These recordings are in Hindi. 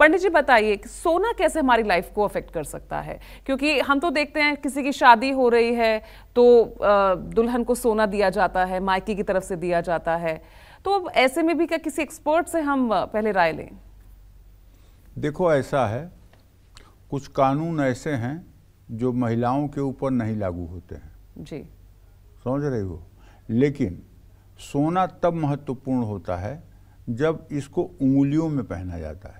पंडित जी बताइए सोना कैसे हमारी लाइफ को अफेक्ट कर सकता है क्योंकि हम तो देखते हैं किसी की शादी हो रही है तो दुल्हन को सोना दिया जाता है मायके की तरफ से दिया जाता है तो अब ऐसे में भी क्या किसी एक्सपर्ट से हम पहले राय लें देखो ऐसा है कुछ कानून ऐसे हैं जो महिलाओं के ऊपर नहीं लागू होते हैं जी समझ रहे हो लेकिन सोना तब महत्वपूर्ण होता है जब इसको उंगलियों में पहना जाता है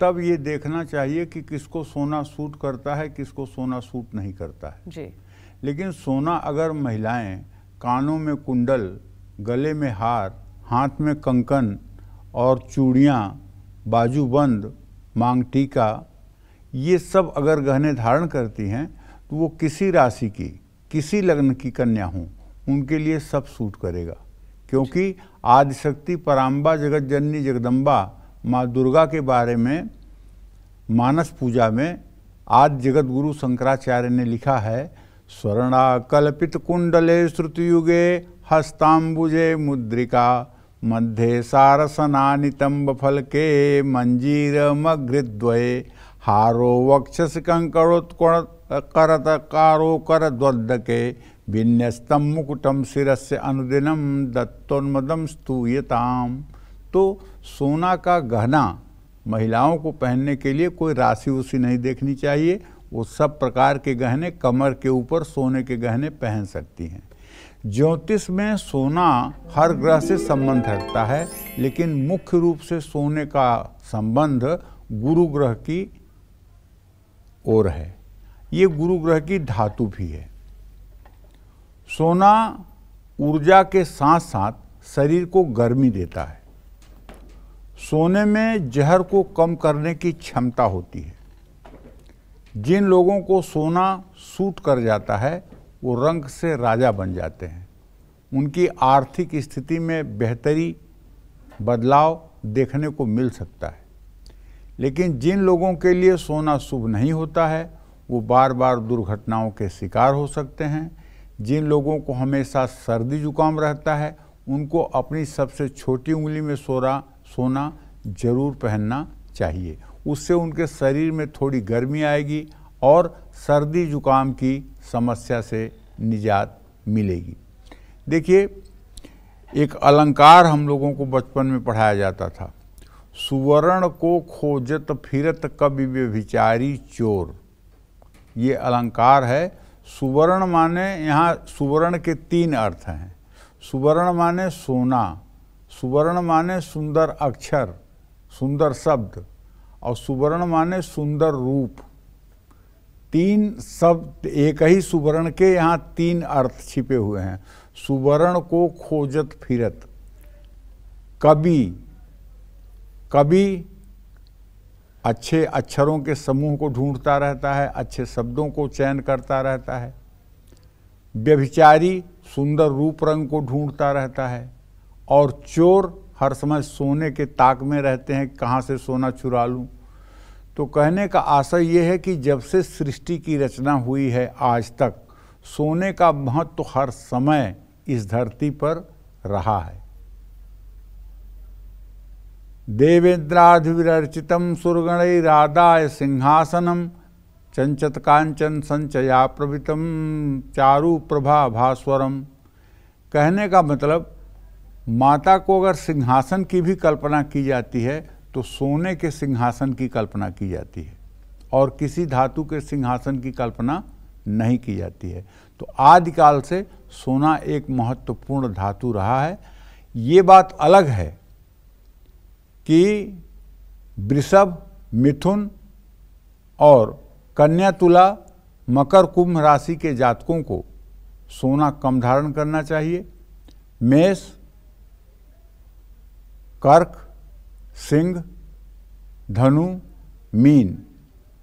तब ये देखना चाहिए कि किसको सोना सूट करता है किसको सोना सूट नहीं करता है जी लेकिन सोना अगर महिलाएं कानों में कुंडल गले में हार हाथ में कंकन और चूड़ियाँ बाजूबंद मांग टीका ये सब अगर गहने धारण करती हैं तो वो किसी राशि की किसी लग्न की कन्या हूँ उनके लिए सब सूट करेगा क्योंकि आदिशक्ति पराम्बा जगत जननी जगदम्बा माँ दुर्गा के बारे में मानस पूजा में आज जगत गुरु शंकराचार्य ने लिखा है स्वर्णाकल्पित कुंडले श्रुतियुगे हस्तांबुजे मुद्रिका मध्य नितंब फल के मंजीरमघ्रिद्वये हारो वक्षस द्वद के विन्यस्तम मुकुटम शिरस्य अनुदिनम दत्तोन्मदम स्तूयताम तो सोना का गहना महिलाओं को पहनने के लिए कोई राशि उसी नहीं देखनी चाहिए वो सब प्रकार के गहने कमर के ऊपर सोने के गहने पहन सकती हैं ज्योतिष में सोना हर ग्रह से संबंध रखता है लेकिन मुख्य रूप से सोने का संबंध गुरु ग्रह की ओर है ये गुरु ग्रह की धातु भी है सोना ऊर्जा के साथ साथ शरीर को गर्मी देता है सोने में जहर को कम करने की क्षमता होती है जिन लोगों को सोना सूट कर जाता है वो रंग से राजा बन जाते हैं उनकी आर्थिक स्थिति में बेहतरी बदलाव देखने को मिल सकता है लेकिन जिन लोगों के लिए सोना शुभ नहीं होता है वो बार बार दुर्घटनाओं के शिकार हो सकते हैं जिन लोगों को हमेशा सर्दी जुकाम रहता है उनको अपनी सबसे छोटी उंगली में सोना सोना जरूर पहनना चाहिए उससे उनके शरीर में थोड़ी गर्मी आएगी और सर्दी जुकाम की समस्या से निजात मिलेगी देखिए एक अलंकार हम लोगों को बचपन में पढ़ाया जाता था सुवर्ण को खोजत फिरत कवि व्यभिचारी चोर ये अलंकार है सुवर्ण माने यहाँ सुवर्ण के तीन अर्थ हैं सुवर्ण माने सोना सुवर्ण माने सुंदर अक्षर सुंदर शब्द और सुवर्ण माने सुंदर रूप तीन शब्द एक ही सुवर्ण के यहाँ तीन अर्थ छिपे हुए हैं सुवर्ण को खोजत फिरत कवि कवि अच्छे अक्षरों के समूह को ढूंढता रहता है अच्छे शब्दों को चयन करता रहता है व्यभिचारी सुंदर रूप रंग को ढूंढता रहता है और चोर हर समय सोने के ताक में रहते हैं कहाँ से सोना चुरा लूँ तो कहने का आशय ये है कि जब से सृष्टि की रचना हुई है आज तक सोने का महत्व तो हर समय इस धरती पर रहा है सुरगण राधा सिंहासनम चंचत कांचन संचया प्रभृतम चारु प्रभा भास्वरम कहने का मतलब माता को अगर सिंहासन की भी कल्पना की जाती है तो सोने के सिंहासन की कल्पना की जाती है और किसी धातु के सिंहासन की कल्पना नहीं की जाती है तो आदिकाल से सोना एक महत्वपूर्ण धातु रहा है ये बात अलग है कि वृषभ मिथुन और कन्या तुला मकर कुंभ राशि के जातकों को सोना कम धारण करना चाहिए मेष कर्क सिंह धनु मीन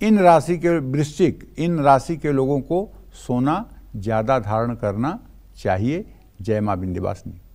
इन राशि के वृश्चिक इन राशि के लोगों को सोना ज़्यादा धारण करना चाहिए जय माँ विंध्यवासिनी